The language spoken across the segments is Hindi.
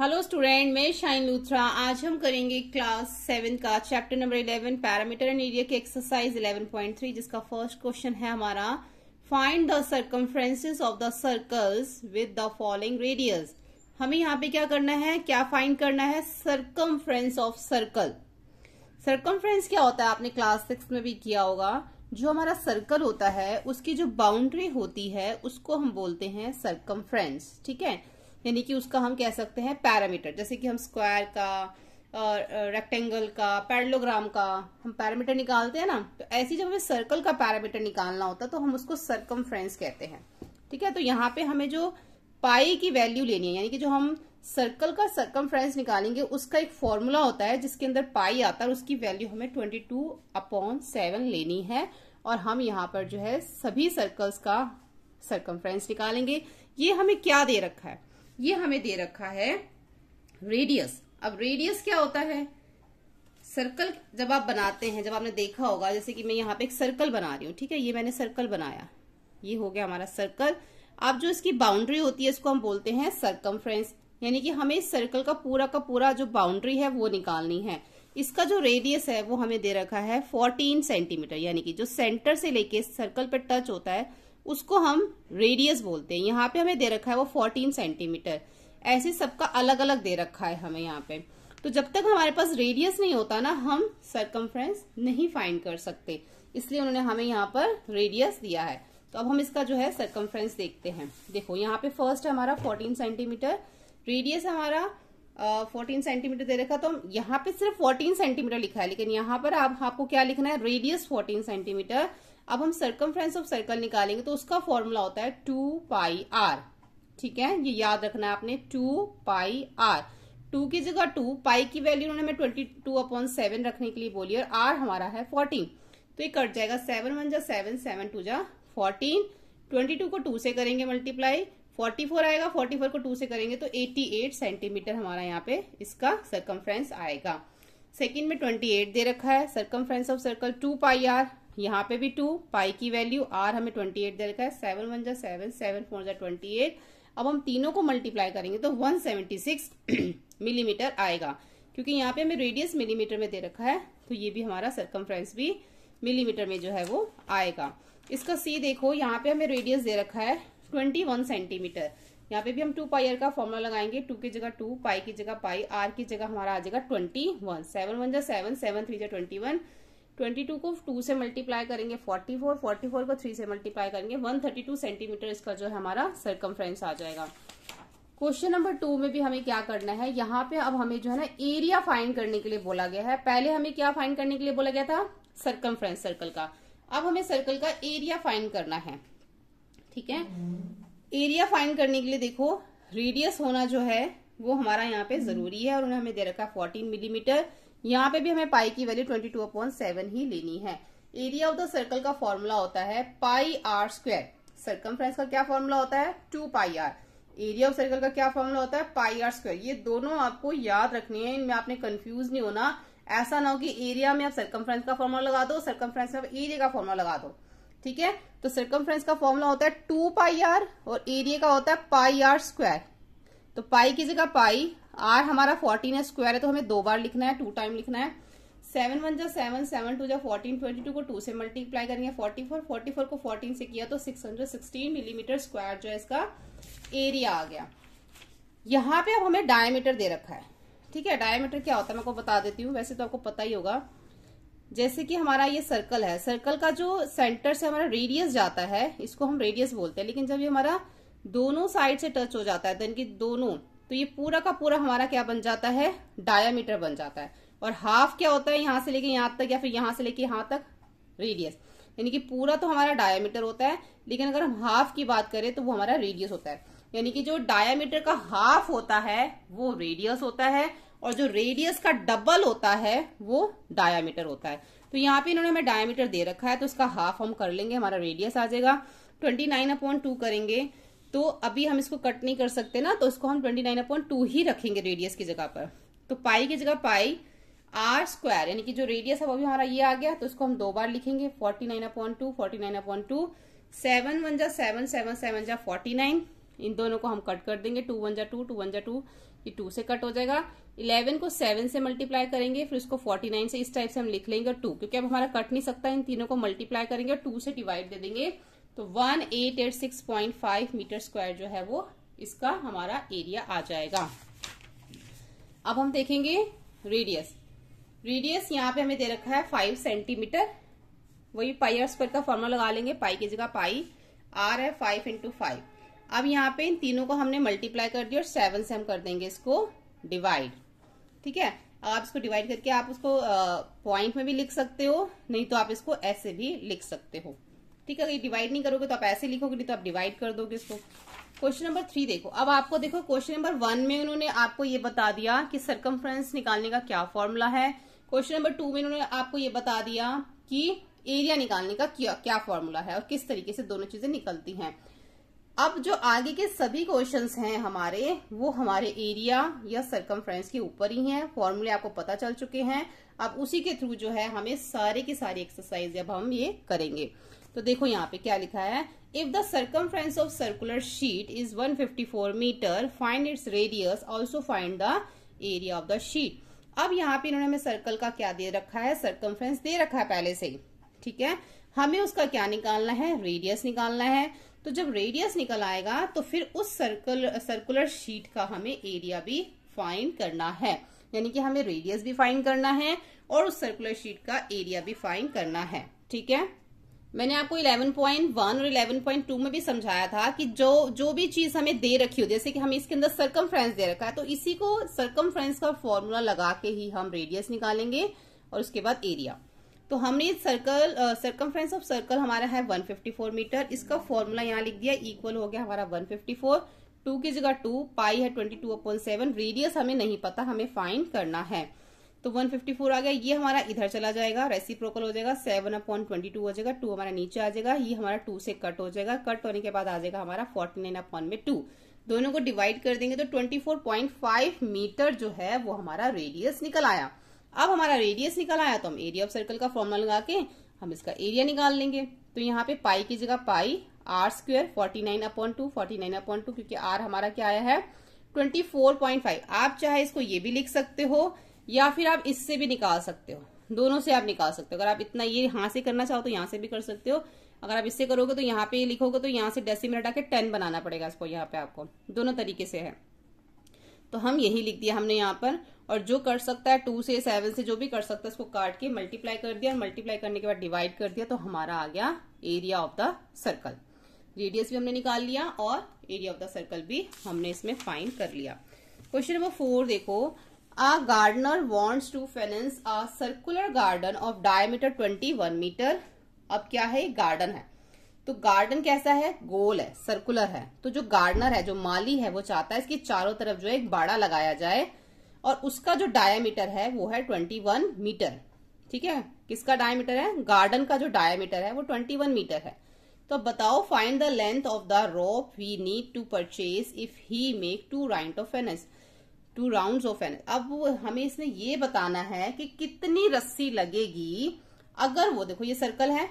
हेलो स्टूडेंट मैं शाइन लूथरा आज हम करेंगे क्लास सेवन का chapter number eleven perimeter and area की एक्सरसाइज इलेवन पॉइंट थ्री जिसका फर्स्ट क्वेश्चन है हमारा find the circumferences of the circles with the following radius हमें यहाँ पे क्या करना है क्या फाइंड करना है सर्कम्फ्रेंस ऑफ सर्कल सर्कम्फ्रेंस क्या होता है आपने क्लास सिक्स में भी किया होगा जो हमारा सर्कल होता है उसकी जो बाउंड्री होती है उसको हम बोलते हैं सर्कम्फ्रेंस ठीक है यानी कि उसका हम कह सकते हैं पैरामीटर जैसे कि हम स्क्वायर का रेक्टेंगल का पैरलोग्राम का हम पैरामीटर निकालते हैं ना तो ऐसी जब हमें सर्कल का पैरामीटर निकालना होता है तो हम उसको सर्कम कहते हैं ठीक है तो यहाँ पे हमें जो पाई की वैल्यू लेनी है यानी कि जो हम सर्कल का सर्कम निकालेंगे उसका एक फॉर्मूला होता है जिसके अंदर पाई आता है और उसकी वैल्यू हमें ट्वेंटी टू अपॉन सेवन लेनी है और हम यहाँ पर जो है सभी सर्कल्स का सर्कम निकालेंगे ये हमें क्या दे रखा है ये हमें दे रखा है रेडियस अब रेडियस क्या होता है सर्कल जब आप बनाते हैं जब आपने देखा होगा जैसे कि मैं यहाँ पे एक सर्कल बना रही हूँ ठीक है ये मैंने सर्कल बनाया ये हो गया हमारा सर्कल अब जो इसकी बाउंड्री होती है इसको हम बोलते हैं सर्कम यानी कि हमें इस सर्कल का पूरा का पूरा जो बाउंड्री है वो निकालनी है इसका जो रेडियस है वो हमें दे रखा है 14 सेंटीमीटर यानी कि जो सेंटर से लेके सर्कल पे टच होता है उसको हम रेडियस बोलते हैं यहाँ पे हमें दे रखा है वो फोर्टीन सेंटीमीटर ऐसे सबका अलग अलग दे रखा है हमें यहाँ पे तो जब तक हमारे पास रेडियस नहीं होता ना हम सरकमफ्रेंस नहीं फाइंड कर सकते इसलिए उन्होंने हमें यहाँ पर रेडियस दिया है तो अब हम इसका जो है सरकमफ्रेंस देखते हैं देखो यहाँ पे फर्स्ट हमारा फोर्टीन सेंटीमीटर रेडियस हमारा फोर्टीन uh, सेंटीमीटर दे रखा तो हम यहाँ पे सिर्फ फोर्टीन सेंटीमीटर लिखा है लेकिन यहाँ पर आप आपको क्या लिखना है रेडियस फोर्टीन सेंटीमीटर अब हम सर्कम ऑफ सर्कल निकालेंगे तो उसका फॉर्मूला होता है टू पाई आर ठीक है ये याद रखना है आपने टू पाई आर टू की जगह टू पाई की वैल्यू उन्होंने हमें ट्वेंटी टू अपॉन सेवन रखने के लिए बोली और आर हमारा है फोर्टीन तो ये कट जाएगा सेवन वन जा सेवन सेवन टू जा फोर्टीन ट्वेंटी टू को टू से करेंगे मल्टीप्लाई फोर्टी फोर आएगा फोर्टी फोर को टू से करेंगे तो एट्टी एट सेंटीमीटर हमारा यहाँ पे इसका सर्कम आएगा सेकेंड में ट्वेंटी एट दे रखा है circumference of circle two pi R यहाँ पे भी टू पाई की वैल्यू आर हमें ट्वेंटी एट दे रखा है सेवन वन जा सेवन सेवन फोर जा ट्वेंटी एट अब हम तीनों को मल्टीप्लाई करेंगे तो वन सेवेंटी सिक्स मिलीमीटर आएगा क्योंकि यहाँ पे हमें रेडियस मिलीमीटर में दे रखा है तो ये भी हमारा सरकमफ्रेंस भी मिलीमीटर में जो है वो आएगा इसका सी देखो यहाँ पे हमें रेडियस दे रखा है ट्वेंटी वन सेंटीमीटर यहाँ पे भी हम टू पाई का फॉर्मूला लगाएंगे टू की जगह टू पाई की जगह पाई आर की जगह हमारा आ जाएगा ट्वेंटी वन सेवन वन जा सेवन सेवन थ्री जा ट्वेंटी वन ट्वेंटी टू को टू से मल्टीप्लाई करेंगे फोर्टी फोर फोर्टी फोर को थ्री से मल्टीप्लाई करेंगे वन थर्टी टू सेंटीमीटर इसका जो है हमारा सरकमफ्रेंस आ जाएगा क्वेश्चन नंबर टू में भी हमें क्या करना है यहाँ पे अब हमें जो है ना एरिया फाइंड करने के लिए बोला गया है पहले हमें क्या फाइंड करने के लिए बोला गया था सरकमफ्रेंस सर्कल का अब हमें सर्कल का एरिया फाइंड करना है ठीक है एरिया फाइंड करने के लिए देखो रेडियस होना जो है वो हमारा यहाँ पे जरूरी है और उन्हें हमें दे रखा है फोर्टीन मिलीमीटर mm यहाँ पे भी हमें पाई की value twenty two upon seven ही लेनी है एरिया ऑफ द सर्कल का फॉर्मूला होता है पाई आर स्क्वेयर सर्कम का क्या फॉर्मूला होता है two pi R area of circle का क्या फॉर्मूला होता है पाई आर स्क्वेयर ये दोनों आपको याद रखनी है इनमें आपने कंफ्यूज नहीं होना ऐसा ना हो कि एरिया में आप सर्कम का फॉर्मूला लगा दो सर्कम में आप एरिया का फॉर्मूला लगा दो ठीक है तो सर्कम का फॉर्मूला होता है टू पाई आर और एरिया का होता है पाई आर स्क्वायर तो पाई की जगह पाई आर हमारा फोर्टीन स्क्वायर है तो हमें दो बार लिखना है टू टाइम लिखना है सेवन वन जा सेवन सेवन टू जा फोर्टीन ट्वेंटी टू को टू से मल्टीप्लाई करेंगे फोर्टी फोर फोर्टी फोर को फोर्टीन से किया तो six hundred sixteen millimetre square जो है इसका एरिया आ गया यहाँ पे अब हमें डायमीटर दे रखा है ठीक है डायमीटर क्या होता है मैं आपको बता देती हूँ वैसे तो आपको पता ही होगा जैसे कि हमारा ये सर्कल है सर्कल का जो सेंटर से हमारा रेडियस जाता है इसको हम रेडियस बोलते हैं लेकिन जब ये हमारा दोनों साइड से टच हो जाता है तो इनकी दोनों तो ये पूरा का पूरा हमारा क्या बन जाता है डायामीटर बन जाता है और हाफ क्या होता है यहां से लेके यहां तक या फिर यहां से लेके यहां तक रेडियस यानी कि पूरा तो हमारा डायामीटर होता है लेकिन अगर हम हाफ की बात करें तो वो हमारा रेडियस होता है यानी कि जो डायामीटर का हाफ होता है वो रेडियस होता है और जो रेडियस का डबल होता है वो डायामीटर होता है तो यहाँ पे इन्होंने हमें डायामीटर दे रखा है तो उसका हाफ हम कर लेंगे हमारा रेडियस आ जाएगा ट्वेंटी नाइन अपॉइंट टू करेंगे तो अभी हम इसको कट नहीं कर सकते ना तो इसको हम ट्वेंटी नाइन अपॉइंट टू ही रखेंगे रेडियस की जगह पर तो पाई की जगह पाई आर स्क्वायर यानी कि जो रेडियस है वो भी हमारा ये आ गया तो इसको हम दो बार लिखेंगे forty nine upon two forty nine upon two seven one जा सेवन सेवन सेवन जा फोर्टी नाइन इन दोनों को हम कट कर देंगे टू वन जा टू टू वन जा टू ये टू से कट हो जाएगा इलेवन को सेवन से मल्टीप्लाई करेंगे फिर उसको फोर्टी नाइन से इस टाइप से हम लिख लेंगे टू क्योंकि अब हमारा कट नहीं सकता इन तीनों को मल्टीप्लाई करेंगे और टू से डिवाइड दे देंगे तो one eight eight six point five metre square जो है वो इसका हमारा एरिया आ जाएगा अब हम देखेंगे रेडियस रेडियस यहाँ पे हमें दे रखा है फाइव सेंटीमीटर वही पाई और स्क्वायर का फॉर्मूला लगा लेंगे पाई की जगह पाई आर है फाइव इंटू फाइव अब यहाँ पे इन तीनों को हमने मल्टीप्लाई कर दिया और सेवन से हम कर देंगे इसको डिवाइड ठीक है आप इसको डिवाइड करके आप उसको पॉइंट में भी लिख सकते हो नहीं तो आप इसको ऐसे भी लिख सकते हो ठीक है ये डिवाइड नहीं करोगे तो आप ऐसे लिखोगे नहीं तो आप डिवाइड कर दोगे इसको क्वेश्चन नंबर थ्री देखो अब आपको देखो क्वेश्चन नंबर वन में उन्होंने आपको ये बता दिया कि सरकमफ्रेंस निकालने का क्या फॉर्मूला है क्वेश्चन नंबर टू में उन्होंने आपको ये बता दिया कि एरिया निकालने का क्या क्या फॉर्मूला है और किस तरीके से दोनों चीजें निकलती हैं अब जो आगे के सभी क्वेश्चंस हैं हमारे वो हमारे एरिया या सरकमफ्रेंस के ऊपर ही हैं फॉर्मूले आपको पता चल चुके हैं अब उसी के थ्रू जो है हमें सारे के सारी एक्सरसाइज अब हम ये करेंगे तो देखो यहाँ पे क्या लिखा है if the circumference of circular sheet is 154 metre find its radius also find the area of the sheet अब यहाँ पे इन्होंने हमें सर्कल का क्या दे रखा है सर्कमफ्रेंस दे रखा है पहले से ठीक है हमें उसका क्या निकालना है रेडियस निकालना है तो जब रेडियस निकल आएगा तो फिर उस सर्कल सर्कुलर शीट का हमें एरिया भी फाइंड करना है यानी कि हमें रेडियस भी फाइंड करना है और उस सर्कुलर शीट का एरिया भी फाइंड करना है ठीक है मैंने आपको 11.1 और 11.2 में भी समझाया था कि जो जो भी चीज हमें दे रखी हो जैसे कि हमें इसके अंदर सर्कम दे रखा है तो इसी को सर्कम का फॉर्मूला लगा के ही हम रेडियस निकालेंगे और उसके बाद एरिया तो हमने सर्कल सर्कम ऑफ सर्कल हमारा है 154 मीटर इसका फॉर्मूला यहाँ लिख दिया इक्वल हो गया हमारा वन टू की जगह टू पाई है ट्वेंटी अपॉन सेवन रेडियस हमें नहीं पता हमें फाइन करना है तो 154 आ गया ये हमारा इधर चला जाएगा रेसिप्रोकल हो जाएगा सेवन अपॉन ट्वेंटी टू हो जाएगा टू हमारा नीचे आ जाएगा ये हमारा टू से कट हो जाएगा कट होने के बाद आ जाएगा हमारा फोर्टी नाइन अपॉन में टू दोनों को डिवाइड कर देंगे तो 24.5 मीटर जो है वो हमारा रेडियस निकल आया अब हमारा रेडियस निकल आया तो हम एरिया ऑफ सर्कल का फॉर्मुला लगा के हम इसका एरिया निकाल लेंगे तो यहाँ पे पाई की जगह pi r square forty nine upon two forty nine upon two क्योंकि आर हमारा क्या आया है ट्वेंटी फोर पॉइंट फाइव आप चाहे इसको ये भी लिख सकते हो या फिर आप इससे भी निकाल सकते हो दोनों से आप निकाल सकते हो अगर आप इतना ये यहां से करना चाहो तो यहाँ से भी कर सकते हो अगर आप इससे करोगे तो यहाँ पे लिखोगे तो यहाँ से डेसी मिनट आके टेन बनाना पड़ेगा इसको यहाँ पे आपको दोनों तरीके से है तो हम यही लिख दिया हमने यहाँ पर और जो कर सकता है टू से सेवन से जो भी कर सकता है उसको काट के मल्टीप्लाई कर दिया और मल्टीप्लाई करने के बाद डिवाइड कर दिया तो हमारा आ गया area of the circle radius भी हमने निकाल लिया और एरिया ऑफ द सर्कल भी हमने इसमें फाइंड कर लिया क्वेश्चन नंबर फोर देखो A gardener wants to finance a circular garden of diameter 21 meter. अब क्या है गार्डन है तो गार्डन कैसा है गोल है सर्कुलर है तो जो गार्डनर है जो माली है वो चाहता है इसकी चारों तरफ जो है एक बाड़ा लगाया जाए और उसका जो डायमीटर है वो है 21 मीटर ठीक है किसका डायमीटर है गार्डन का जो डायमीटर है वो 21 मीटर है तो अब बताओ find the length of the rope we need to purchase if he make two round of fence two round of an अब हमें इसने ये बताना है कि कितनी रस्सी लगेगी अगर वो देखो ये सर्कल है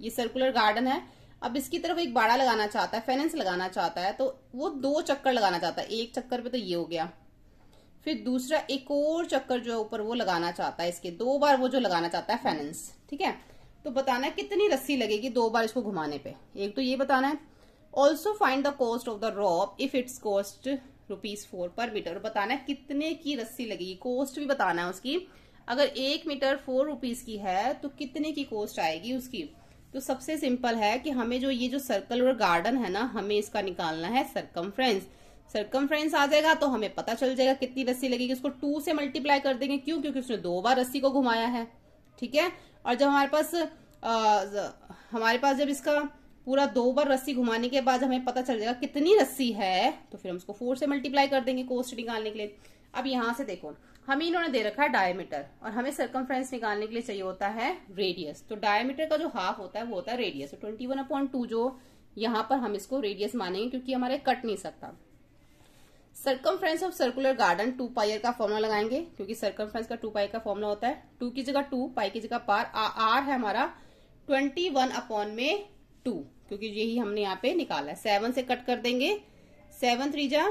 ये सर्कुलर गार्डन है अब इसकी तरफ एक बाड़ा लगाना चाहता है फेनेंस लगाना चाहता है तो वो दो चक्कर लगाना चाहता है एक चक्कर पे तो ये हो गया फिर दूसरा एक और चक्कर जो है ऊपर वो लगाना चाहता है इसके दो बार वो जो लगाना चाहता है फेनेंस ठीक है तो बताना है कितनी रस्सी लगेगी दो बार इसको घुमाने पे एक तो ये बताना है also find the cost of the rope if it's cost rupees four per metre और बताना है कितने की रस्सी लगेगी कॉस्ट भी बताना है उसकी अगर एक मीटर फोर रुपीज की है तो कितने की कॉस्ट आएगी उसकी तो सबसे सिंपल है कि हमें जो ये जो सर्कल और गार्डन है ना हमें इसका निकालना है सर्कम सर्कमफ्रेंस आ जाएगा तो हमें पता चल जाएगा कितनी रस्सी लगेगी उसको टू से मल्टीप्लाई कर देंगे क्यों क्योंकि उसने दो बार रस्सी को घुमाया है ठीक है और जब हमारे पास आ, हमारे पास जब इसका पूरा दो बार रस्सी घुमाने के बाद हमें पता चल जाएगा कितनी रस्सी है तो फिर हम उसको फोर से मल्टीप्लाई कर देंगे कोस्ट निकालने के लिए अब यहां से देखो हमें इन्होंने दे रखा है डायमीटर और हमें सर्कमफ्रेंस निकालने के लिए चाहिए होता है रेडियस तो डायमीटर का जो हाफ होता है वो होता है रेडियस तो ट्वेंटी वन अपॉइंट टू जो यहां पर हम इसको रेडियस मानेंगे क्योंकि हमारे कट नहीं सकता circumference of circular garden two pi r का फॉर्मुला लगाएंगे क्योंकि सर्कमफ्रेंस का टू पाई का फॉर्मुला होता है टू की जगह टू पाई की जगह पार आर है हमारा ट्वेंटी वन अपॉन में टू क्योंकि यही हमने यहाँ पे निकाला है सेवन से कट कर देंगे सेवन थ्री जा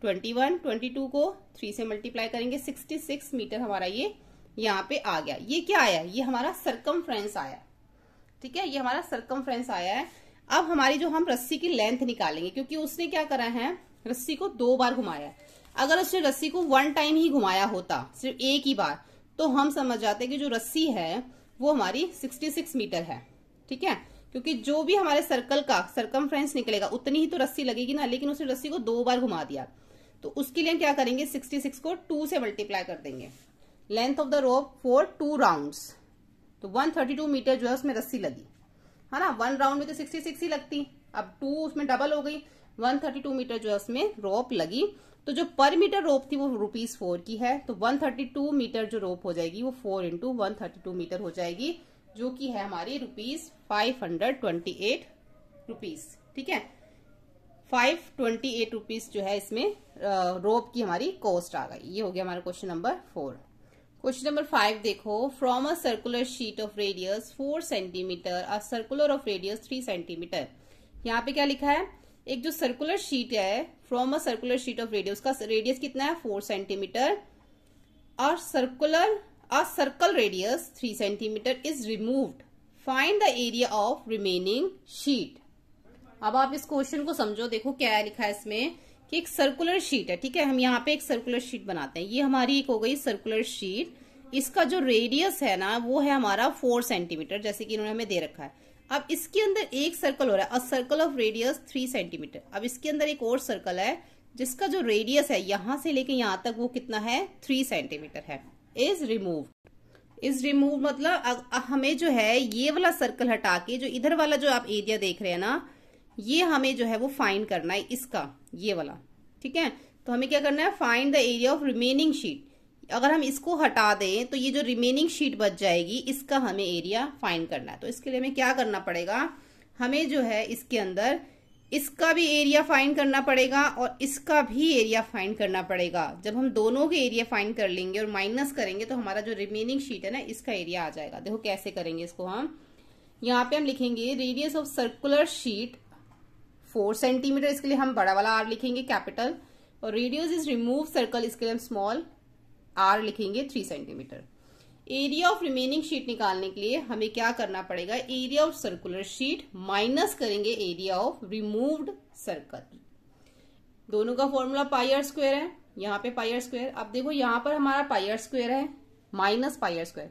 ट्वेंटी वन ट्वेंटी टू को थ्री से मल्टीप्लाई करेंगे सिक्सटी सिक्स मीटर हमारा ये यहाँ पे आ गया ये क्या आया ये हमारा सरकम आया ठीक है ये हमारा सरकम आया है अब हमारी जो हम रस्सी की लेंथ निकालेंगे क्योंकि उसने क्या करा है रस्सी को दो बार घुमाया अगर उसने रस्सी को वन टाइम ही घुमाया होता सिर्फ एक ही बार तो हम समझ जाते कि जो रस्सी है वो हमारी 66 मीटर है ठीक है क्योंकि जो भी हमारे सर्कल का सर्कम निकलेगा उतनी ही तो रस्सी लगेगी ना लेकिन उसने रस्सी को दो बार घुमा दिया तो उसके लिए हम क्या करेंगे 66 को टू से मल्टीप्लाई कर देंगे length of the rope for two rounds तो 132 मीटर जो है उसमें रस्सी लगी है ना वन राउंड में तो 66 ही लगती अब टू उसमें डबल हो गई 132 मीटर जो है उसमें रोप लगी तो जो पर मीटर रोप थी वो रूपीज फोर की है तो 132 मीटर जो रोप हो जाएगी वो फोर इंटू मीटर हो जाएगी जो कि है हमारी rupees five hundred twenty eight rupees ठीक है फाइव ट्वेंटी एट रुपीज जो है इसमें रोप की हमारी कॉस्ट आ गई ये हो गया हमारा question number four question number five देखो from a circular sheet of radius four centimetre a circular of radius three centimetre यहाँ पे क्या लिखा है एक जो सर्कुलर शीट है from a circular sheet of radius का रेडियस कितना है फोर सेंटीमीटर और circular a circle radius 3 cm is removed. Find the area of remaining sheet. अब आप इस क्वेश्चन को समझो देखो क्या लिखा है इसमें कि एक सर्कुलर शीट है ठीक है हम यहाँ पे एक सर्कुलर शीट बनाते हैं ये हमारी एक हो गई सर्कुलर शीट इसका जो रेडियस है ना वो है हमारा फोर सेंटीमीटर जैसे कि इन्होंने हमें दे रखा है अब इसके अंदर एक सर्कल हो रहा है a circle of radius three centimetre अब इसके अंदर एक और सर्कल है जिसका जो रेडियस है यहां से लेके यहां तक वो कितना है थ्री सेंटीमीटर है इज रिमूव इज रिमूव मतलब हमें जो है ये वाला सर्कल हटा के जो इधर वाला जो आप एरिया देख रहे हैं ना ये हमें जो है वो फाइन करना है इसका ये वाला ठीक है तो हमें क्या करना है find the area of remaining sheet अगर हम इसको हटा दें तो ये जो रिमेनिंग शीट बच जाएगी इसका हमें एरिया फाइन करना है तो इसके लिए हमें क्या करना पड़ेगा हमें जो है इसके अंदर इसका भी एरिया फाइंड करना पड़ेगा और इसका भी एरिया फाइंड करना पड़ेगा जब हम दोनों के एरिया फाइंड कर लेंगे और माइनस करेंगे तो हमारा जो रिमेनिंग शीट है ना इसका एरिया आ जाएगा देखो कैसे करेंगे इसको हम यहाँ पे हम लिखेंगे radius of circular sheet four centimetre इसके लिए हम बड़ा वाला आर लिखेंगे कैपिटल और रेडियस इज रिमूव सर्कल इसके लिए हम स्मॉल आर लिखेंगे three centimetre area of remaining sheet निकालने के लिए हमें क्या करना पड़ेगा area of circular sheet minus करेंगे एरिया ऑफ रिमूव्ड सर्कल दोनों का फॉर्मूला पायर स्क्वायर है यहाँ पे पायर स्क्वायर अब देखो यहाँ पर हमारा पायर स्क्वायर है माइनस पायर स्क्वायर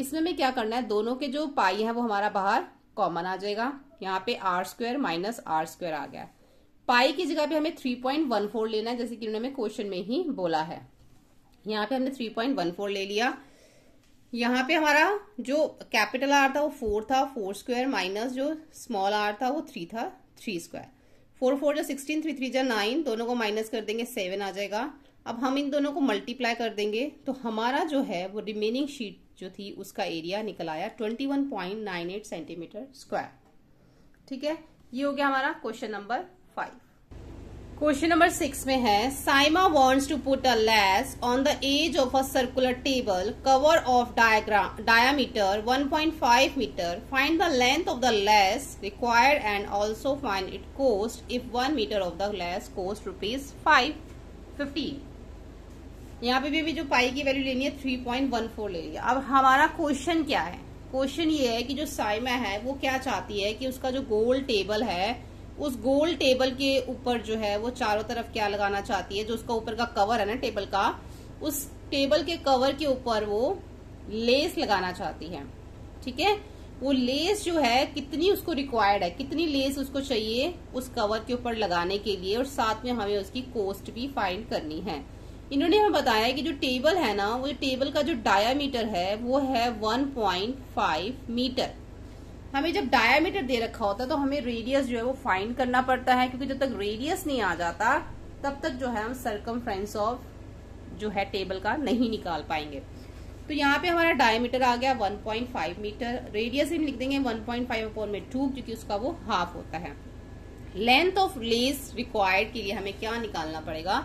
इसमें में क्या करना है दोनों के जो पाई है वो हमारा बाहर कॉमन आ जाएगा यहाँ पे r square minus r square आ गया पाई की जगह पे हमें थ्री पॉइंट वन फोर लेना है जैसे कि उन्होंने क्वेश्चन में ही बोला है यहाँ पे हमने थ्री पॉइंट वन फोर ले लिया यहाँ पे हमारा जो कैपिटल आर था वो फोर था फोर स्क्वायर माइनस जो स्मॉल आर था वो थ्री था थ्री स्क्वायर फोर फोर जो सिक्सटीन थ्री थ्री जो नाइन दोनों को माइनस कर देंगे सेवन आ जाएगा अब हम इन दोनों को मल्टीप्लाई कर देंगे तो हमारा जो है वो रिमेनिंग शीट जो थी उसका एरिया निकल आया twenty one point nine eight centimetre square ठीक है ये हो गया हमारा question number five question number six में है Saima wants to put a lace on the edge of a circular table cover of diagram diameter 1.5 metre find the length of the lace required and also find it cost if one metre of the lace cost rupees five fifteen यहाँ पे भी, भी जो पाई की वैल्यू लेनी है थ्री पॉइंट वन फोर ले लिया अब हमारा क्वेश्चन क्या है क्वेश्चन ये है कि जो साइमा है वो क्या चाहती है कि उसका जो गोल टेबल है उस गोल टेबल के ऊपर जो है वो चारों तरफ क्या लगाना चाहती है जो उसका ऊपर का कवर है ना टेबल का उस टेबल के कवर के ऊपर वो लेस लगाना चाहती है ठीक है वो लेस जो है कितनी उसको रिक्वायर्ड है कितनी लेस उसको चाहिए उस कवर के ऊपर लगाने के लिए और साथ में हमें उसकी कोस्ट भी फाइंड करनी है इन्होंने हमें बताया कि जो टेबल है ना वो टेबल का जो डायामीटर है वो है 1.5 मीटर हमें जब डायामीटर दे रखा होता है तो हमें रेडियस जो है वो फाइंड करना पड़ता है क्योंकि जब तक रेडियस नहीं आ जाता तब तक जो है हम सर्कम ऑफ जो है टेबल का नहीं निकाल पाएंगे तो यहाँ पे हमारा डायमीटर आ गया 1.5 मीटर रेडियस हम लिख देंगे 1.5 पॉइंट अपॉन में टू क्योंकि उसका वो हाफ होता है लेंथ ऑफ लेस रिक्वायर्ड के लिए हमें क्या निकालना पड़ेगा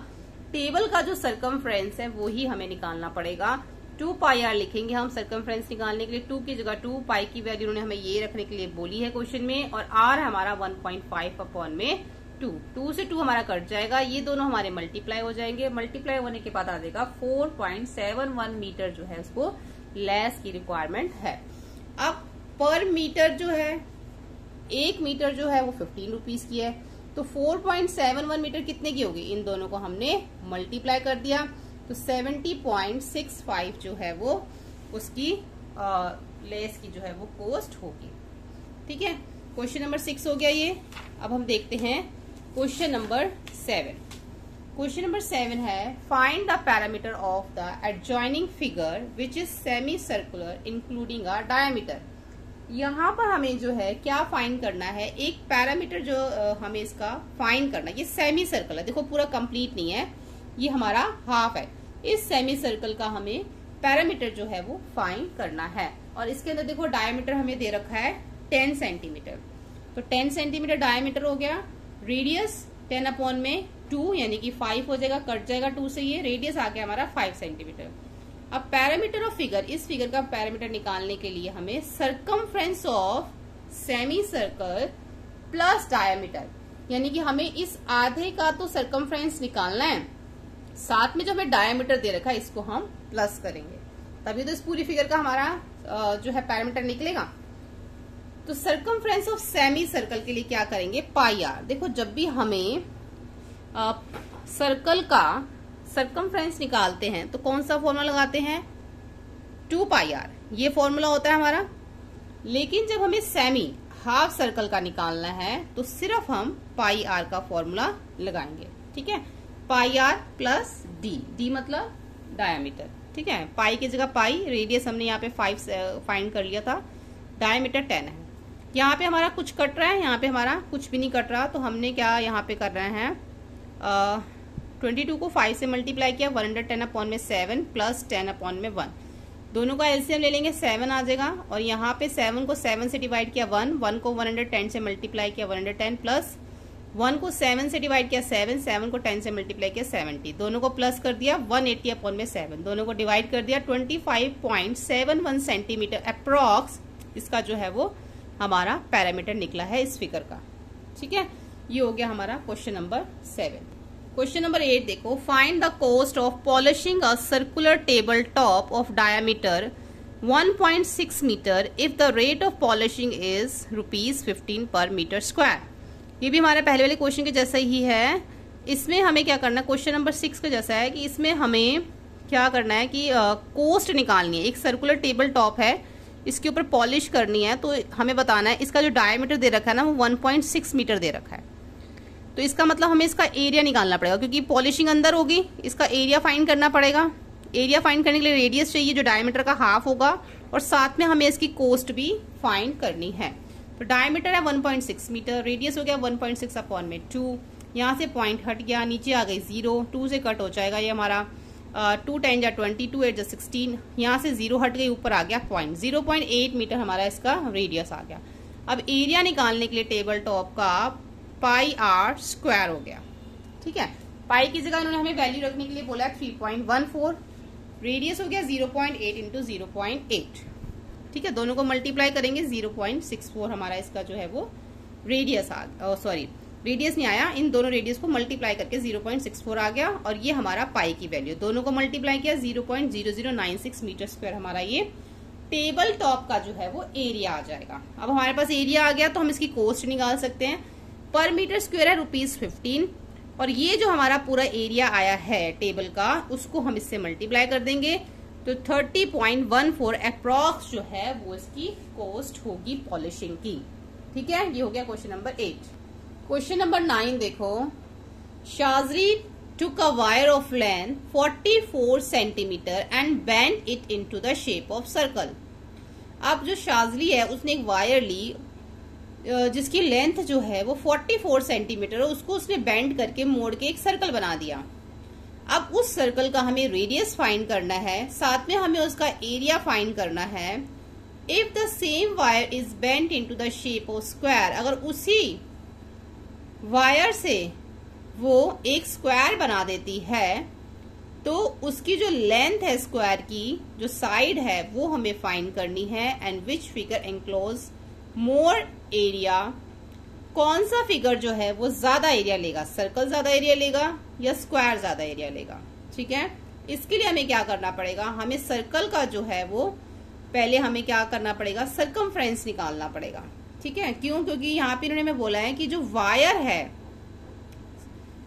टेबल का जो सर्कम है वो ही हमें निकालना पड़ेगा टू पाई आर लिखेंगे हम सर्कम निकालने के लिए टू की जगह टू पाई की वैल्यू उन्होंने हमें ये रखने के लिए बोली है क्वेश्चन में और आर हमारा वन पॉइंट फाइव अपॉन में टू टू से टू हमारा कट जाएगा ये दोनों हमारे मल्टीप्लाई हो जाएंगे मल्टीप्लाई होने के बाद आ जाएगा four point seven one metre जो है उसको लेस की रिक्वायरमेंट है अब पर मीटर जो है एक मीटर जो है वो फिफ्टीन रुपीज की है तो four point seven one metre कितने की होगी इन दोनों को हमने मल्टीप्लाई कर दिया तो सेवेंटी पॉइंट सिक्स फाइव जो है वो उसकी आ, लेस की जो है वो कोस्ट होगी ठीक है क्वेश्चन नंबर सिक्स हो गया ये अब हम देखते हैं question number seven question number seven है find the perimeter of the adjoining figure which is semi circular including a diameter यहाँ पर हमें जो है क्या फाइंड करना है एक पैरामीटर जो हमें इसका फाइंड करना है ये सेमी सर्कल है देखो पूरा कंप्लीट नहीं है ये हमारा हाफ है इस सेमी सर्कल का हमें पैरामीटर जो है वो फाइंड करना है और इसके अंदर देखो डायमीटर हमें दे रखा है टेन सेंटीमीटर तो टेन सेंटीमीटर डायमीटर हो गया रेडियस टेन अपॉन में टू यानी कि फाइव हो जाएगा कट जाएगा टू से ये रेडियस आ गया हमारा फाइव सेंटीमीटर अब पैरामीटर ऑफ फिगर इस फिगर का पैरामीटर निकालने के लिए हमें circum of semi circle plus diameter यानी कि हमें इस आधे का तो सर्कम निकालना है साथ में जो हमें डायमीटर दे रखा है इसको हम प्लस करेंगे तभी तो इस पूरी फिगर का हमारा जो है पैरामीटर निकलेगा तो सर्कम ऑफ सेमी सर्कल के लिए क्या करेंगे पाई आर देखो जब भी हमें सर्कल का सर्कम निकालते हैं तो कौन सा फॉर्मूला लगाते हैं टू पाई आर ये फॉर्मूला होता है हमारा लेकिन जब हमें सेमी हाफ सर्कल का निकालना है तो सिर्फ हम पाई आर का फॉर्मूला लगाएंगे ठीक है pi r plus d d मतलब डायमीटर ठीक है पाई की जगह पाई रेडियस हमने यहाँ पे फाइव फाइंड कर लिया था डायमीटर टेन है यहाँ पे हमारा कुछ कट रहा है यहाँ पे हमारा कुछ भी नहीं कट रहा तो हमने क्या यहाँ पे कर रहे हैं ट्वेंटी टू को फाइव से मल्टीप्लाई किया वन हंड्रेड टेन अपॉन में सेवन प्लस टेन अपॉन में वन दोनों का एलसीएम ले लेंगे सेवन आ जाएगा और यहाँ पे सेवन को सेवन से डिवाइड किया वन वन को वन हंड्रेड टेन से मल्टीप्लाई किया one hundred ten plus one को सेवन से डिवाइड किया सेवन सेवन को टेन से मल्टीप्लाई किया सेवेंटी दोनों को प्लस कर दिया वन एट्टी अपॉन में सेवन दोनों को डिवाइड कर दिया twenty five point seven one centimetre approx इसका जो है वो हमारा पैरामीटर निकला है इस फिगर का ठीक है ये हो गया हमारा question number seven question number eight देखो find the cost of polishing a circular table top of diameter 1.6 metre if the rate of polishing is rupees fifteen per metre square ये भी हमारे पहले वाले क्वेश्चन के जैसा ही है इसमें हमें क्या करना है क्वेश्चन नंबर सिक्स का जैसा है कि इसमें हमें क्या करना है कि कोस्ट निकालनी है एक सर्कुलर टेबल टॉप है इसके ऊपर पॉलिश करनी है तो हमें बताना है इसका जो डायमीटर दे रखा है ना वो 1.6 मीटर दे रखा है तो इसका मतलब हमें इसका एरिया निकालना पड़ेगा क्योंकि पॉलिशिंग अंदर होगी इसका एरिया फाइंड करना पड़ेगा एरिया फाइंड करने के लिए रेडियस चाहिए जो डायमीटर का हाफ होगा और साथ में हमें इसकी कोस्ट भी फाइंड करनी है तो डायमीटर है 1.6 मीटर रेडियस हो गया 1.6 पॉइंट सिक्स अपॉन में टू यहाँ से पॉइंट हट गया नीचे आ गई जीरो टू से कट हो जाएगा ये हमारा टू टेन या ट्वेंटी टू एट जो सिक्सटीन यहाँ से जीरो हट गई ऊपर आ गया point zero point eight metre हमारा इसका रेडियस आ गया अब एरिया निकालने के लिए टेबल टॉप का पाई आर स्क्वायर हो गया ठीक है पाई की जगह उन्होंने हमें वैल्यू रखने के लिए बोला three point one four radius हो गया zero point eight into zero point eight ठीक है दोनों को मल्टीप्लाई करेंगे जीरो पॉइंट सिक्स फोर हमारा इसका जो है वो रेडियस आ सॉरी रेडियस नहीं आया इन दोनों रेडियस को मल्टीप्लाई करके 0.64 आ गया और ये हमारा पाई की वैल्यू दोनों को मल्टीप्लाई किया 0.0096 मीटर स्क्वायर हमारा ये टेबल टॉप का जो है वो एरिया आ जाएगा अब हमारे पास एरिया आ गया तो हम इसकी कोस्ट निकाल सकते हैं पर मीटर स्क्वेयर है रुपीज फिफ्टीन और ये जो हमारा पूरा एरिया आया है टेबल का उसको हम इससे मल्टीप्लाई कर देंगे तो 30.14 अप्रॉक्स जो है वो इसकी कॉस्ट होगी पॉलिशिंग की ठीक है ये हो गया question number eight question number nine देखो Shazli took a wire of length 44 centimeter and bent it into the shape of circle. अब जो शाजली है उसने एक वायर ली जिसकी लेंथ जो है वो 44 सेंटीमीटर उसको उसने बेंड करके मोड़ के एक सर्कल बना दिया अब उस सर्कल का हमें रेडियस फाइंड करना है साथ में हमें उसका एरिया फाइंड करना है if the same wire is bent to the shape of square अगर उसी वायर से वो एक स्क्वायर बना देती है तो उसकी जो लेंथ है स्क्वायर की जो साइड है वो हमें फाइंड करनी है and which figure enclose more area कौन सा फिगर जो है वो ज्यादा एरिया लेगा सर्कल ज्यादा एरिया लेगा या स्क्वायर ज्यादा एरिया लेगा ठीक है इसके लिए हमें क्या करना पड़ेगा हमें सर्कल का जो है वो पहले हमें क्या करना पड़ेगा सर्कम निकालना पड़ेगा ठीक है क्यों क्योंकि यहाँ पे इन्होंने बोला है कि जो वायर है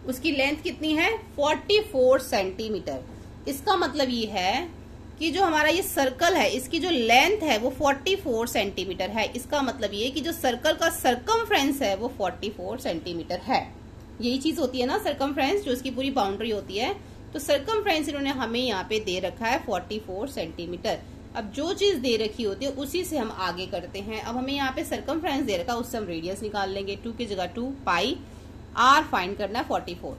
उसकी लेंथ कितनी है 44 सेंटीमीटर इसका मतलब ये है कि जो हमारा ये सर्कल है इसकी जो लेंथ है वो 44 सेंटीमीटर है इसका मतलब ये कि जो सर्कल का सर्कम है वो 44 सेंटीमीटर है यही चीज होती है ना सरकम जो इसकी पूरी बाउंड्री होती है तो सरकम इन्होंने हमें यहाँ पे दे रखा है फोर्टी फोर सेंटीमीटर अब जो चीज दे रखी होती है उसी से हम आगे करते हैं अब हमें यहाँ पे सरकम दे रखा है उससे हम रेडियस निकाल लेंगे टू की जगह टू पाई आर फाइंड करना है फोर्टी फोर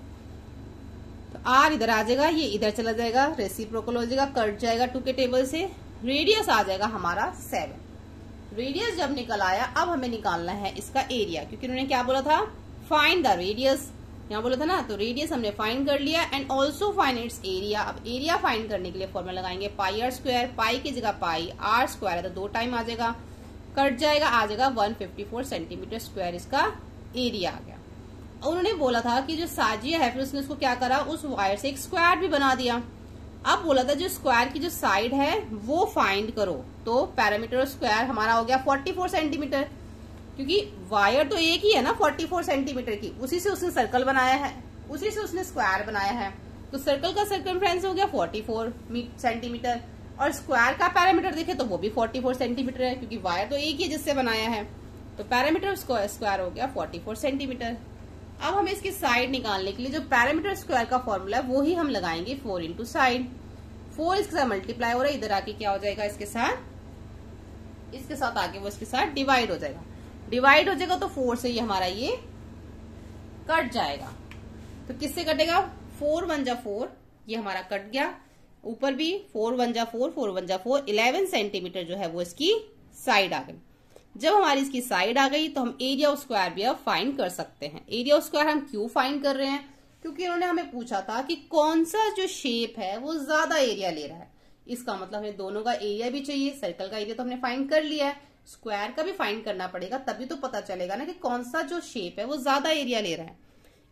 तो आर इधर आ जाएगा ये इधर चला जाएगा रेसिप्रोकल हो जाएगा कट जाएगा टू के टेबल से रेडियस आ जाएगा हमारा सेवन रेडियस जब निकल आया अब हमें निकालना है इसका एरिया क्योंकि उन्होंने क्या बोला था फाइंड द रेडियस यहाँ बोला था ना तो रेडियस हमने फाइंड कर लिया and also find its area अब एरिया फाइंड करने के लिए फॉर्मुला लगाएंगे पाई आर स्क्वायर पाई की जगह पाई आर स्क्वायर है तो दो टाइम आ जाएगा कट जाएगा आ जाएगा 154 सेंटीमीटर स्क्वायर इसका एरिया आ गया उन्होंने बोला था कि जो साजिया है फिर उसने उसको क्या करा उस वायर से एक स्क्वायर भी बना दिया अब बोला था जो स्क्वायर की जो साइड है वो फाइंड करो तो पैरामीटर स्क्वायर हमारा हो गया फोर्टी सेंटीमीटर क्योंकि वायर तो एक ही है ना 44 सेंटीमीटर की उसी से उसने सर्कल बनाया है उसी से उसने स्क्वायर बनाया है तो सर्कल का सर्कमफ्रेंस हो गया 44 सेंटीमीटर और स्क्वायर का पैरामीटर देखे तो वो भी 44 सेंटीमीटर है क्योंकि वायर तो एक ही है जिससे बनाया है तो पैरामीटर स्क्वायर हो गया 44 सेंटीमीटर अब हमें इसकी साइड निकालने के लिए जो पैरामीटर स्क्वायर का फॉर्मूला है वो ही हम लगाएंगे फोर इंटू साइड फोर इसके साथ मल्टीप्लाई हो रहा है इधर आके क्या हो जाएगा इसके साथ इसके साथ आके वो इसके साथ डिवाइड हो जाएगा डिवाइड हो जाएगा तो फोर से ये हमारा ये कट जाएगा तो किससे कटेगा फोर वन जा फोर ये हमारा कट गया ऊपर भी फोर वन जा फोर फोर वन जा फोर इलेवन सेंटीमीटर जो है वो इसकी साइड आ गई जब हमारी इसकी साइड आ गई तो हम एरिया स्क्वायर भी अब फाइंड कर सकते हैं एरिया स्क्वायर हम क्यों फाइंड कर रहे हैं क्योंकि उन्होंने हमें पूछा था कि कौन सा जो शेप है वो ज्यादा एरिया ले रहा है इसका मतलब हमें दोनों का एरिया भी चाहिए सर्कल का एरिया तो हमने फाइंड कर लिया है स्क्वायर का भी फाइंड करना पड़ेगा तभी तो पता चलेगा ना कि कौन सा जो शेप है वो ज्यादा एरिया ले रहा है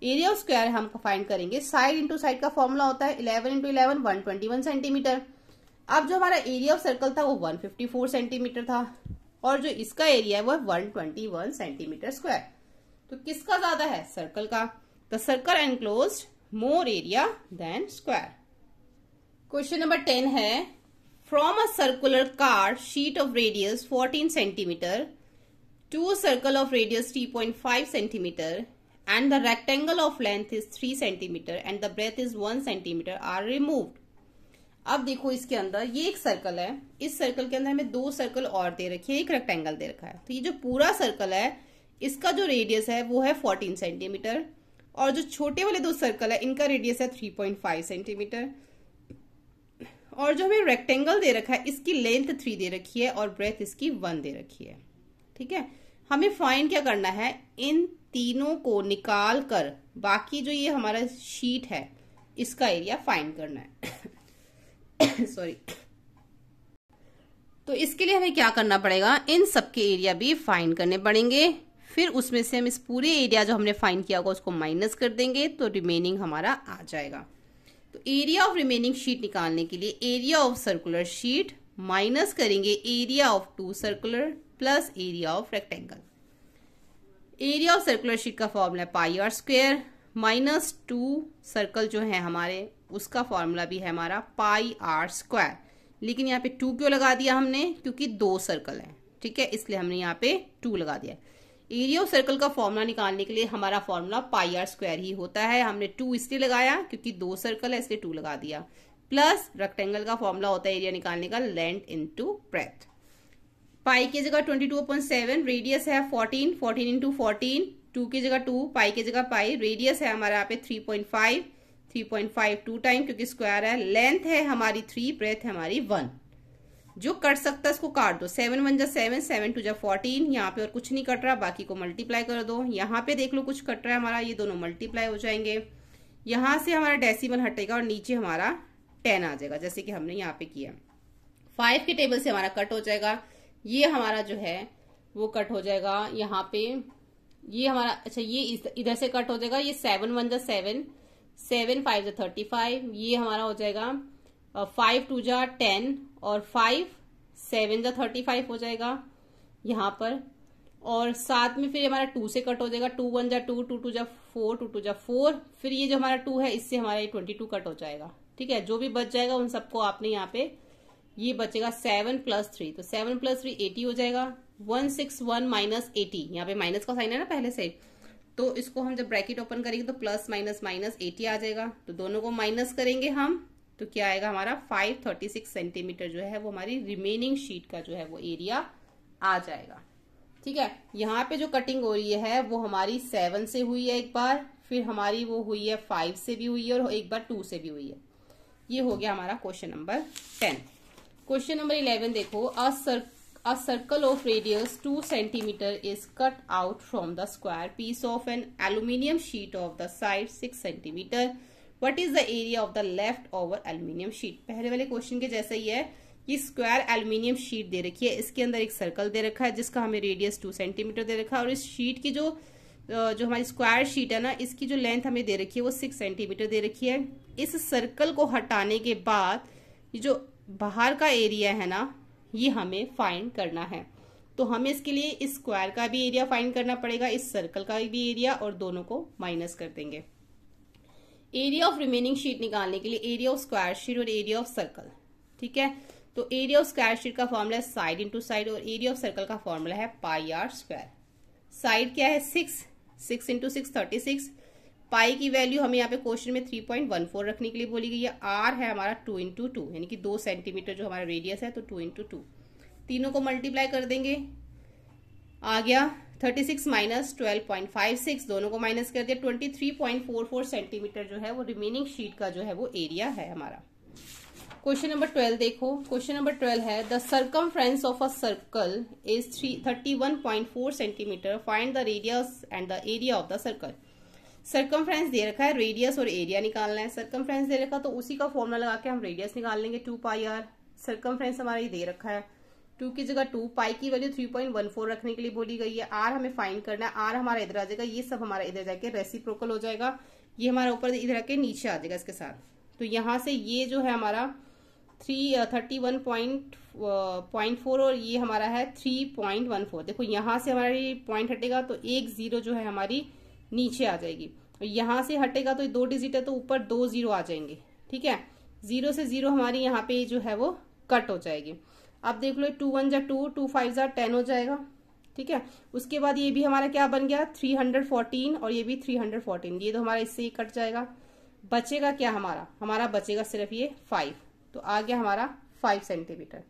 एरिया ऑफ स्क्वायर हम फाइंड करेंगे साइड इंटू साइड का फॉर्मूला होता है eleven into eleven one twenty one centimetre अब जो हमारा एरिया ऑफ सर्कल था वो वन फिफ्टी फोर सेंटीमीटर था और जो इसका एरिया है वो one twenty one centimetre square तो किसका ज्यादा है सर्कल का the circle enclose more area than square question number ten है from a circular car sheet of radius 14 cm to a circle of radius 3.5 cm and the rectangle of length is 3 cm and the breadth is 1 cm are removed. अब देखो इसके अंदर ये एक सर्कल है इस सर्कल के अंदर हमें दो सर्कल और दे रखे है एक रेक्टेंगल दे रखा है तो ये जो पूरा सर्कल है इसका जो रेडियस है वो है 14 सेंटीमीटर और जो छोटे वाले दो सर्कल है इनका रेडियस है 3.5 सेंटीमीटर और जो हमें रेक्टेंगल दे रखा है इसकी लेंथ थ्री दे रखी है और ब्रेथ इसकी वन दे रखी है ठीक है हमें फाइंड क्या करना है इन तीनों को निकाल कर बाकी जो ये हमारा शीट है इसका एरिया फाइंड करना है सॉरी तो इसके लिए हमें क्या करना पड़ेगा इन सबके एरिया भी फाइंड करने पड़ेंगे फिर उसमें से हम इस पूरे एरिया जो हमने फाइंड किया होगा उसको माइनस कर देंगे तो रिमेनिंग हमारा आ जाएगा तो एरिया ऑफ रिमेनिंग शीट निकालने के लिए area of circular sheet minus करेंगे area of two circular plus area of rectangle area of circular sheet का फॉर्मूला है pi r square minus two circle जो है हमारे उसका फॉर्मूला भी है हमारा पाई आर स्क्वायर लेकिन यहाँ पे टू क्यों लगा दिया हमने क्योंकि दो सर्कल है ठीक है इसलिए हमने यहाँ पे टू लगा दिया एरिया ऑफ सर्कल का फॉर्मूला निकालने के लिए हमारा फॉर्मूला पाई आर स्क्वायर ही होता है हमने टू इसलिए लगाया क्योंकि दो सर्कल है इसलिए टू लगा दिया प्लस रेक्टेंगल का फॉर्मूला होता है एरिया निकालने का लेंथ इंटू ब्रेथ पाई की जगह twenty two upon seven radius है fourteen fourteen into fourteen two की जगह टू पाई की जगह पाई रेडियस है हमारे यहाँ पे three point five three point five two time क्योंकि स्क्वायर है लेंथ है हमारी थ्री ब्रेथ हमारी वन जो कट सकता है इसको काट दो सेवन वन जा सेवन सेवन टू जा फोर्टीन यहाँ पे और कुछ नहीं कट रहा बाकी को मल्टीप्लाई कर दो यहाँ पे देख लो कुछ कट रहा है हमारा ये दोनों मल्टीप्लाई हो जाएंगे यहाँ से हमारा डेसिमल हटेगा और नीचे हमारा टेन आ जाएगा जैसे कि हमने यहाँ पे किया फाइव के टेबल से हमारा कट हो जाएगा ये हमारा जो है वो कट हो जाएगा यहाँ पे ये हमारा अच्छा ये इधर से कट हो जाएगा ये सेवन वन जा सेवन सेवन फाइव जा थर्टी फाइव ये हमारा हो जाएगा फाइव टू जा टेन और फाइव सेवन जा थर्टी फाइव हो जाएगा यहाँ पर और साथ में फिर हमारा टू से कट हो जाएगा टू वन जा टू टू टू जा फोर टू टू जा फोर फिर ये जो हमारा टू है इससे हमारा ये ट्वेंटी टू कट हो जाएगा ठीक है जो भी बच जाएगा उन सबको आपने यहाँ पे ये बचेगा सेवन प्लस थ्री तो सेवन प्लस थ्री एटी हो जाएगा one six one minus eighty यहाँ पे माइनस का साइन है ना पहले से तो इसको हम जब ब्रैकेट ओपन करेंगे तो प्लस माइनस माइनस एटी आ जाएगा तो दोनों को माइनस करेंगे हम तो क्या आएगा हमारा 536 सेंटीमीटर जो है वो हमारी रिमेनिंग शीट का जो है वो एरिया आ जाएगा ठीक है यहाँ पे जो कटिंग हो रही है वो हमारी सेवन से हुई है एक बार फिर हमारी वो हुई है फाइव से भी हुई है और एक बार टू से भी हुई है ये हो गया हमारा question number ten question number eleven देखो a a circle of radius 2 cm is cut out from the square piece of an aluminium sheet of the size 6 what is the area of the left over aluminium sheet पहले वाले क्वेश्चन के जैसे ही है ये स्क्वायर एल्यूमिनियम शीट दे रखी है इसके अंदर एक सर्कल दे रखा है जिसका हमें रेडियस टू सेंटीमीटर दे रखा है और इस शीट की जो जो हमारी स्क्वायर शीट है ना इसकी जो लेंथ हमें दे रखी है वो सिक्स सेंटीमीटर दे रखी है इस सर्कल को हटाने के बाद ये जो बाहर का एरिया है ना ये हमें फाइंड करना है तो हमें इसके लिए इस स्क्वायर का भी एरिया फाइंड करना पड़ेगा इस सर्कल का भी एरिया और दोनों को माइनस कर देंगे एरिया ऑफ रिमेनिंग शीट निकालने के लिए एरिया ऑफ स्क्वायर शीट और एरिया ऑफ सर्कल ठीक है तो एरिया ऑफ स्क्वायर शीट का फॉर्मूला है साइड इंटू साइड और एरिया ऑफ सर्कल का फॉर्मूला है पाई आर स्क्वायर साइड क्या है six six into six thirty six pi की वैल्यू हमें यहाँ पे क्वेश्चन में थ्री पॉइंट वन फोर रखने के लिए बोली गई है आर है हमारा टू इंटू टू यानी कि दो सेंटीमीटर जो हमारा रेडियस है तो टू इंटू टू तीनों को मल्टीप्लाई कर देंगे आ गया thirty six minus twelve point five six दोनों को माइनस कर दिया twenty three point four four centimetre जो है वो रिमेनिंग शीट का जो है वो एरिया है हमारा क्वेश्चन नंबर ट्वेल्व देखो क्वेश्चन नंबर ट्वेल्व है the circumference of a circle is three thirty one point four centimetre find the radius and the area of the circle circum दे रखा है रेडियस और एरिया निकालना है सर्कम दे रखा तो उसी का फॉर्मुला लगा के हम रेडियस निकाल लेंगे टू पाई आर सर्कम हमारा ये दे रखा है टू की जगह टू पाई की value three point one four रखने के लिए बोली गई है आर हमें फाइन करना है आर हमारा इधर आ जाएगा ये सब हमारा इधर जाके रेसिप्रोकल हो जाएगा ये हमारा ऊपर इधर आके नीचे आ जाएगा इसके साथ तो यहाँ से ये जो है हमारा three thirty one point point four और ये हमारा है थ्री पॉइंट वन फोर देखो यहाँ से हमारी पॉइंट हटेगा तो एक जीरो जो है हमारी नीचे आ जाएगी और यहाँ से हटेगा तो दो डिजिट है तो ऊपर दो जीरो आ जाएंगे ठीक है जीरो से जीरो हमारी यहाँ पे जो है वो कट हो जाएगी आप देख लो टू वन जा टू टू फाइव जा टेन हो जाएगा ठीक है उसके बाद ये भी हमारा क्या बन गया थ्री हंड्रेड फोर्टीन और ये भी थ्री हंड्रेड फोर्टीन ये तो हमारा इससे ही कट जाएगा बचेगा क्या हमारा हमारा बचेगा सिर्फ ये फाइव तो आ गया हमारा फाइव सेंटीमीटर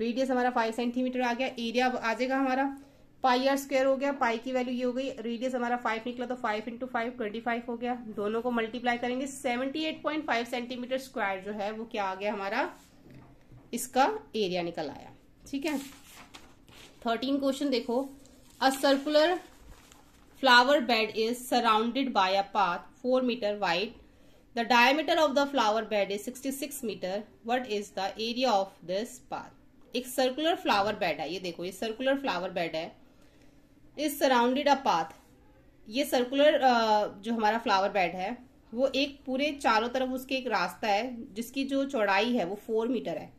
रेडियस हमारा फाइव सेंटीमीटर आ गया एरिया आ जाएगा हमारा पाई आर स्क्वायर हो गया पाई की वैल्यू ये हो गई रेडियस हमारा फाइव निकला तो five into five twenty five हो गया दोनों को मल्टीप्लाई करेंगे seventy eight point five centimetre square जो है वो क्या आ गया हमारा इसका एरिया निकल आया ठीक है थर्टीन क्वेश्चन देखो a circular flower bed is surrounded by a path four metre wide the diameter of the flower bed is sixty six metre what is the area of this path एक सर्कुलर फ्लावर बेड है ये देखो ये सर्कुलर फ्लावर बेड है इज सराउंडेड अ पाथ ये सर्कुलर जो हमारा फ्लावर बेड है वो एक पूरे चारों तरफ उसके एक रास्ता है जिसकी जो चौड़ाई है वो फोर मीटर है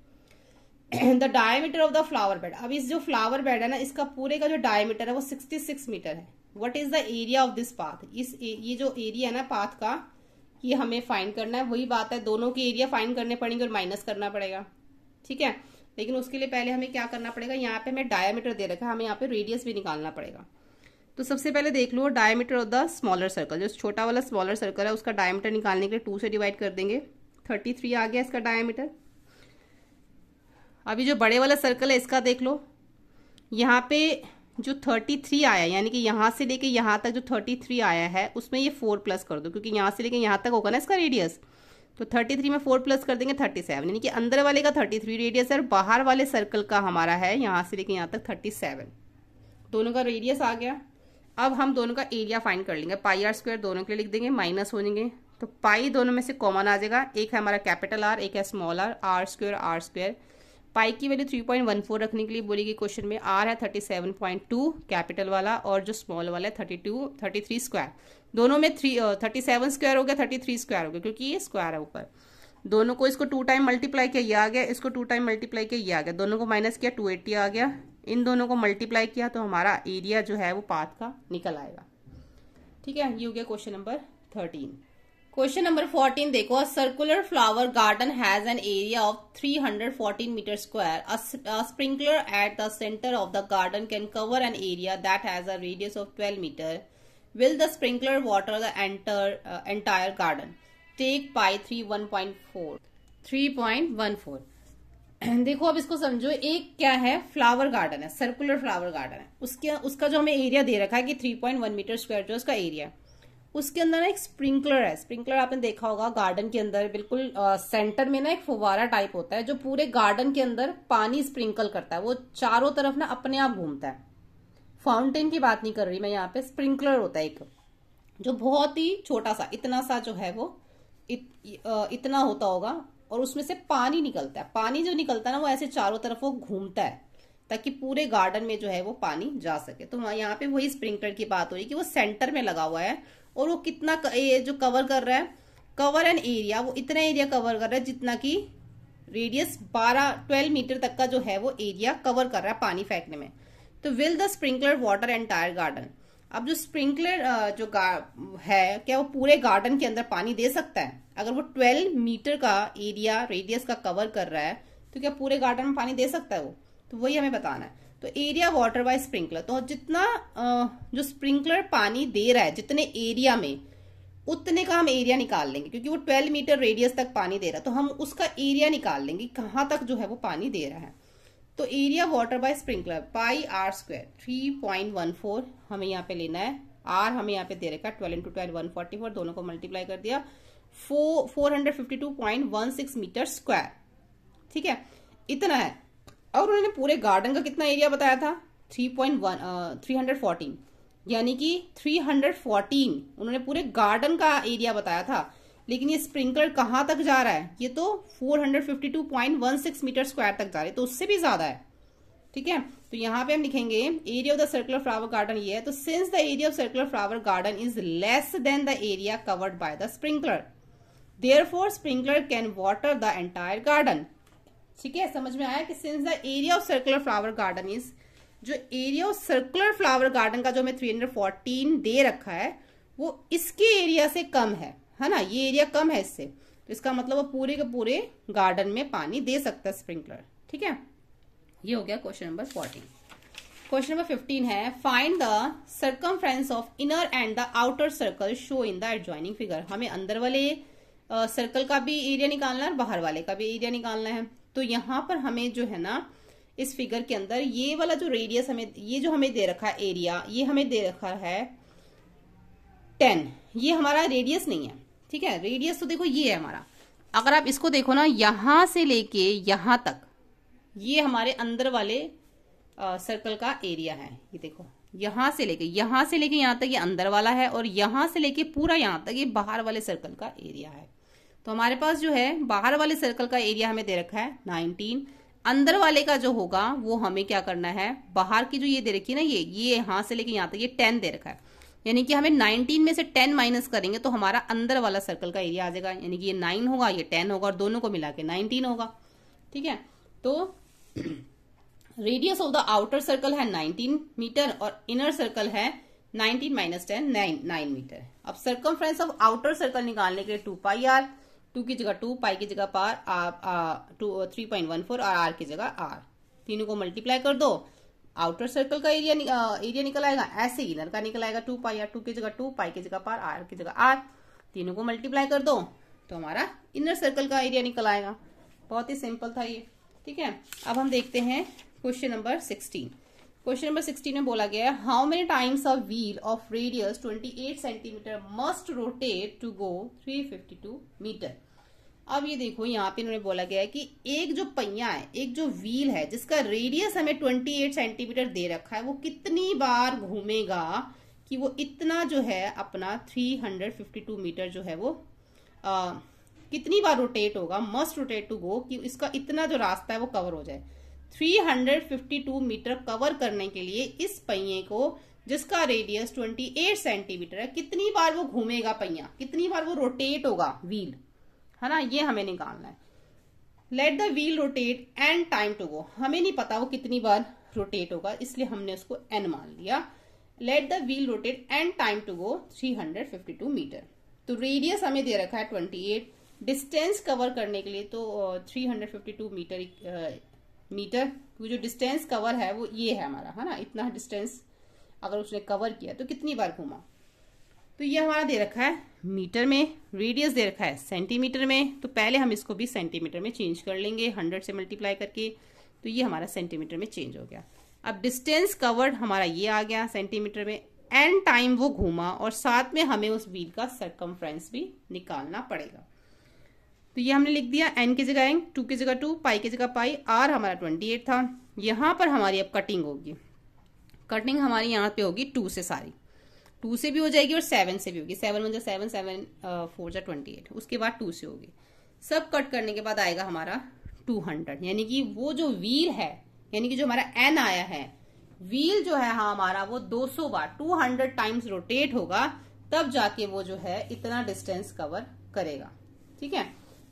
the diameter of the flower bed अब इस जो फ्लावर बेड है ना इसका पूरे का जो डायमीटर है वो सिक्सटी सिक्स मीटर है what is the area of this path इस ए, ये जो एरिया है ना पाथ का ये हमें फाइंड करना है वही बात है दोनों के एरिया फाइंड करने पड़ेंगे और माइनस करना पड़ेगा ठीक है लेकिन उसके लिए पहले हमें क्या करना पड़ेगा यहाँ पे हमें डायमीटर दे रखा है हमें यहाँ पे रेडियस भी निकालना पड़ेगा तो सबसे पहले देख लो diameter of the smaller circle जो छोटा वाला स्मॉलर सर्कल है उसका डायमीटर निकालने के लिए टू से डिवाइड कर देंगे थर्टी थ्री आ गया इसका डायमीटर अभी जो बड़े वाला सर्कल है इसका देख लो यहाँ पे जो थर्टी थ्री आया यानी कि यहाँ से लेके यहाँ तक जो थर्टी थ्री आया है उसमें ये फोर प्लस कर दो क्योंकि यहाँ से लेके यहाँ तक होगा ना इसका रेडियस तो थर्टी थ्री में फोर प्लस कर देंगे थर्टी सेवन यानी कि अंदर वाले का थर्टी थ्री रेडियस है और बाहर वाले सर्कल का हमारा है यहाँ से लेके यहाँ तक थर्टी सेवन दोनों का रेडियस आ गया अब हम दोनों का एरिया फाइंड कर लेंगे पाई आर स्क्वायर दोनों के लिए लिख देंगे माइनस हो जाएंगे तो पाई दोनों में से कॉमन आ जाएगा एक है हमारा कैपिटल आर एक है small R R square R square pi की value three point one four रखने के लिए बोली गई क्वेश्चन में आर है thirty seven point two capital वाला और जो स्मॉल वाला है thirty two thirty three square दोनों में थ्री थर्टी सेवन स्क्वायर हो गया थर्टी थ्री स्क्वायर हो गया क्योंकि ये स्क्वायर है ऊपर दोनों को इसको टू टाइम मल्टीप्लाई किया ये आ गया इसको टू टाइम मल्टीप्लाई किया ये आ गया दोनों को माइनस किया टू एट्टी आ गया इन दोनों को मल्टीप्लाई किया तो हमारा एरिया जो है वो पाथ का निकल आएगा ठीक है ये हो गया question number thirteen question number fourteen देखो a circular flower garden has an area of 314 metre square a sprinkler at the centre of the garden can cover an area that has a radius of 12 metre will the sprinkler water the entire uh, entire garden take three 3 देखो अब इसको समझो एक क्या है फ्लावर गार्डन है सर्कुलर फ्लावर गार्डन है उसके उसका जो हमें एरिया दे रखा है कि 3.1 मीटर स्क्वायर जो उसका एरिया है उसके अंदर ना एक स्प्रिंकलर है स्प्रिंकलर आपने देखा होगा गार्डन के अंदर बिल्कुल आ, सेंटर में ना एक फुवारा टाइप होता है जो पूरे गार्डन के अंदर पानी स्प्रिंकल करता है वो चारों तरफ ना अपने आप घूमता है फाउंटेन की बात नहीं कर रही मैं यहाँ पे स्प्रिंकलर होता है एक जो बहुत ही छोटा सा इतना सा जो है वो इत, इतना होता होगा और उसमें से पानी निकलता है पानी जो निकलता है ना वो ऐसे चारों तरफ वो घूमता है ताकि पूरे गार्डन में जो है वो पानी जा सके तो यहाँ पे वही स्प्रिंकलर की बात हो रही कि वो सेंटर में लगा हुआ है और वो कितना ये जो कवर कर रहा है कवर एन एरिया वो इतना एरिया कवर कर रहा है जितना कि रेडियस 12 12 मीटर तक का जो है वो एरिया कवर कर रहा है पानी फेंकने में तो will the sprinkler water entire garden अब जो स्प्रिंकलर जो है क्या वो पूरे गार्डन के अंदर पानी दे सकता है अगर वो 12 मीटर का एरिया रेडियस का कवर कर रहा है तो क्या पूरे गार्डन में पानी दे सकता है वो तो वही हमें बताना है तो एरिया वाटर बाय स्प्रिंकलर तो जितना जो स्प्रिंकलर पानी दे रहा है जितने एरिया में उतने का हम एरिया निकाल लेंगे क्योंकि वो ट्वेल्व मीटर रेडियस तक पानी दे रहा है तो हम उसका एरिया निकाल लेंगे कहां तक जो है वो पानी दे रहा है तो area water by sprinkler pi are square three point one four हमें यहाँ पे लेना है आर हमें यहाँ पे दे रखा है twelve into twelve one forty four दोनों को मल्टीप्लाई कर दिया four four hundred fifty two point one six metre square ठीक है इतना है और उन्होंने पूरे गार्डन का कितना एरिया बताया था three point one three hundred fourteen यानी कि थ्री हंड्रेड फोर्टीन उन्होंने पूरे गार्डन का एरिया बताया था लेकिन ये स्प्रिंकलर कहाँ तक जा रहा है ये तो four hundred fifty two point one six metre square तक जा रहा है तो उससे भी ज़्यादा है ठीक है तो यहाँ पे हम लिखेंगे area of the circular flower garden ये है तो since the area of circular flower garden is less than the area covered by the sprinkler therefore sprinkler can water the entire garden ठीक है समझ में आया कि since the area of circular flower garden is जो area of circular flower garden का जो हमें 314 दे रखा है वो इसके एरिया से कम है है ना ये एरिया कम है इससे तो इसका मतलब वो पूरे के पूरे गार्डन में पानी दे सकता है स्प्रिंकलर ठीक है ये हो गया question number fourteen question number fifteen है find the circum of inner and the outer circle show in the adjoining figure हमें अंदर वाले सर्कल uh, का भी एरिया निकालना है और बाहर वाले का भी एरिया निकालना है तो यहाँ पर हमें जो है ना इस फिगर के अंदर ये वाला जो रेडियस हमें ये जो हमें दे रखा है एरिया ये हमें दे रखा है टेन ये हमारा रेडियस नहीं है ठीक है रेडियस तो देखो ये है हमारा अगर आप इसको देखो ना यहां से लेके यहां तक ये हमारे अंदर वाले आ, सर्कल का एरिया है ये देखो यहां से लेके यहां से लेके यहां तक ये अंदर वाला है और यहां से लेके पूरा यहां तक ये बाहर वाले सर्कल का एरिया है तो हमारे पास जो है बाहर वाले सर्कल का एरिया हमें दे रखा है नाइनटीन अंदर वाले का जो होगा वो हमें क्या करना है बाहर की जो ये दे रखी है ना ये ये यहाँ से लेके यहाँ तक ये टेन दे रखा है यानी कि हमें 19 में से 10 माइनस करेंगे तो हमारा अंदर वाला सर्कल का एरिया आ जाएगा यानी कि ये 9 होगा ये 10 होगा और दोनों को मिला के नाइनटीन होगा ठीक है तो radius of the outer circle है नाइनटीन मीटर और इनर सर्कल है 19 माइनस टेन नाइन मीटर अब सर्कम ऑफ आउटर सर्कल निकालने के टू पाई आर टू की जगह टू पाई की जगह पार two three point one four और आर की जगह आर तीनों को मल्टीप्लाई कर दो आउटर सर्कल का एरिया एरिया निकल आएगा ऐसे ही इनर का निकल आएगा टू पाई आर टू की जगह टू पाई की जगह पार आर की जगह आर तीनों को मल्टीप्लाई कर दो तो हमारा इनर सर्कल का एरिया निकल आएगा बहुत ही सिंपल था ये ठीक है अब हम देखते हैं question number sixteen question number sixteen में बोला गया है how many times a wheel of radius eight centimetre must rotate to go two metre अब ये देखो यहाँ पे इन्होंने बोला गया है कि एक जो पहिया है एक जो व्हील है जिसका रेडियस हमें 28 सेंटीमीटर दे रखा है वो कितनी बार घूमेगा कि वो इतना जो है अपना 352 मीटर जो है वो आ, कितनी बार रोटेट होगा मस्ट रोटेट टू गो कि इसका इतना जो रास्ता है वो कवर हो जाए 352 मीटर कवर करने के लिए इस पहिए को जिसका रेडियस एट सेंटीमीटर है कितनी बार वो घूमेगा पहिया कितनी बार वो रोटेट होगा व्हील है ना ये हमें निकालना है let the wheel rotate N time to go हमें नहीं पता वो कितनी बार रोटेट होगा इसलिए हमने उसको एन मान लिया let the wheel rotate N time to go 352 metre तो रेडियस हमें दे रखा है 28 डिस्टेंस कवर करने के लिए तो टू मीटर मीटर जो डिस्टेंस कवर है वो ये है हमारा है ना इतना डिस्टेंस अगर उसने कवर किया तो कितनी बार घूमा तो ये हमारा दे रखा है मीटर में रेडियस दे रखा है सेंटीमीटर में तो पहले हम इसको भी सेंटीमीटर में चेंज कर लेंगे हंड्रेड से मल्टीप्लाई करके तो ये हमारा सेंटीमीटर में चेंज हो गया अब डिस्टेंस कवर्ड हमारा ये आ गया सेंटीमीटर में एंड टाइम वो घूमा और साथ में हमें उस व्हील का सरकमफ्रेंस भी निकालना पड़ेगा तो ये हमने लिख दिया एन की जगह एन टू की जगह टू पाई की जगह पाई आर हमारा ट्वेंटी एट था यहां पर हमारी अब कटिंग होगी कटिंग हमारी यहाँ पे होगी टू से सारी टू से भी हो जाएगी और सेवन से भी होगी सेवन वन जो सेवन सेवन फोर जो ट्वेंटी एट उसके बाद टू से होगी सब कट करने के बाद आएगा हमारा टू हंड्रेड यानी कि वो जो व्हील है यानी कि जो हमारा एन आया है व्हील जो है हाँ हमारा वो दो सौ बार टू हंड्रेड टाइम्स रोटेट होगा तब जाके वो जो है इतना डिस्टेंस कवर करेगा ठीक है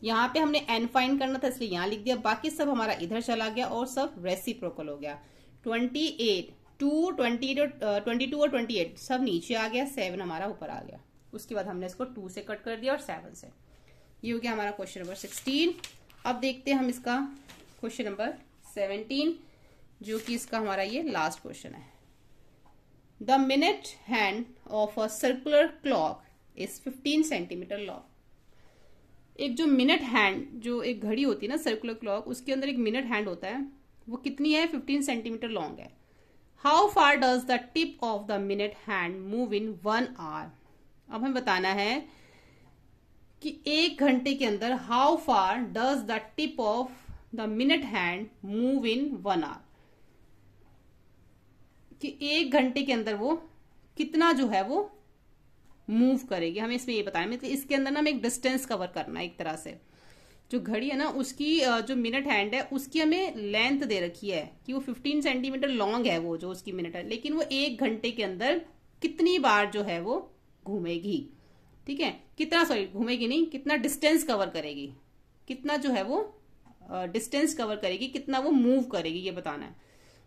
यहाँ पे हमने एन फाइन करना था इसलिए यहाँ लिख दिया बाकी सब हमारा इधर चला गया और सब रेसिप्रोकल हो गया eight two twenty twenty two और ट्वेंटी एट सब नीचे आ गया सेवन हमारा ऊपर आ गया उसके बाद हमने इसको टू से कट कर दिया और सेवन से ये हो गया हमारा क्वेश्चन नंबर सिक्सटीन अब देखते हैं हम इसका क्वेश्चन नंबर सेवनटीन जो कि इसका हमारा ये लास्ट क्वेश्चन है the minute hand of a circular clock is fifteen centimetre long एक जो मिनट हैंड जो एक घड़ी होती है ना सर्कुलर क्लॉक उसके अंदर एक मिनट हैंड होता है वो कितनी है फिफ्टीन सेंटीमीटर लॉन्ग है how far does the tip of the minute hand move in one hour अब हमें बताना है कि एक घंटे के अंदर how far does the tip of the minute hand move in one hour कि एक घंटे के अंदर वो कितना जो है वो मूव करेगी हमें इसमें ये बताना मतलब इसके अंदर ना हमें एक डिस्टेंस कवर करना है एक तरह से जो घड़ी है ना उसकी जो मिनट हैंड है उसकी हमें लेंथ दे रखी है कि वो 15 सेंटीमीटर लॉन्ग है वो जो उसकी मिनट है लेकिन वो एक घंटे के अंदर कितनी बार जो है वो घूमेगी ठीक है कितना सॉरी घूमेगी नहीं कितना डिस्टेंस कवर करेगी कितना जो है वो डिस्टेंस कवर करेगी कितना वो मूव करेगी ये बताना है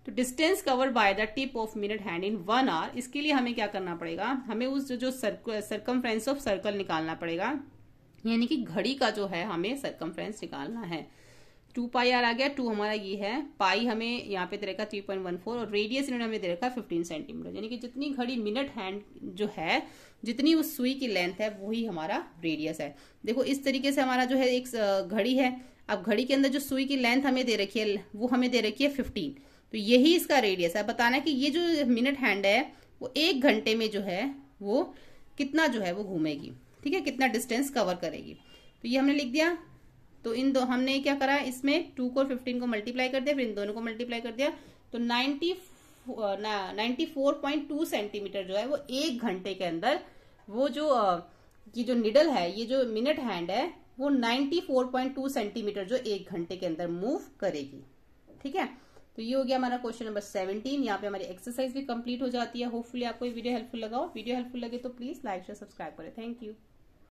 तो distance cover by the tip of minute hand in one hour इसके लिए हमें क्या करना पड़ेगा हमें उस जो सर्कल ऑफ सर्कल निकालना पड़ेगा यानी कि घड़ी का जो है हमें सरकमफ्रेंस निकालना है टू पाई आर आ गया टू हमारा ये है पाई हमें यहाँ पे दे रखा थ्री पॉइंट वन फोर और रेडियस इन्होंने हमें दे रखा फिफ्टीन सेंटीमीटर यानी कि जितनी घड़ी मिनट हैंड जो है जितनी उस सुई की लेंथ है वही हमारा रेडियस है देखो इस तरीके से हमारा जो है एक घड़ी है अब घड़ी के अंदर जो सुई की लेंथ हमें दे रखी है वो हमें दे रखी है फिफ्टीन तो यही इसका रेडियस है बताना कि ये जो मिनट हैंड है वो एक घंटे में जो है वो कितना जो है वो घूमेगी ठीक है कितना डिस्टेंस कवर करेगी तो ये हमने लिख दिया तो इन दो हमने क्या करा इसमें टू को फिफ्टीन को मल्टीप्लाई कर दिया फिर इन दोनों को मल्टीप्लाई कर दिया तो ninety ninety four point two centimetre जो है वो एक घंटे के अंदर वो जो ये जो निडल है ये जो मिनट हैंड है वो ninety four point two centimetre जो एक घंटे के अंदर मूव करेगी ठीक है तो ये हो गया हमारा क्वेश्चन नंबर सेवनटीन यहाँ पे हमारी एक्सरसाइज भी कंप्लीट हो जाती है होपफुली आपको ये वीडियो हेल्पफुल लगा वीडियो हेल्पफुल लगे तो प्लीज लाइक शेयर सब्सक्राइब करें थैंक यू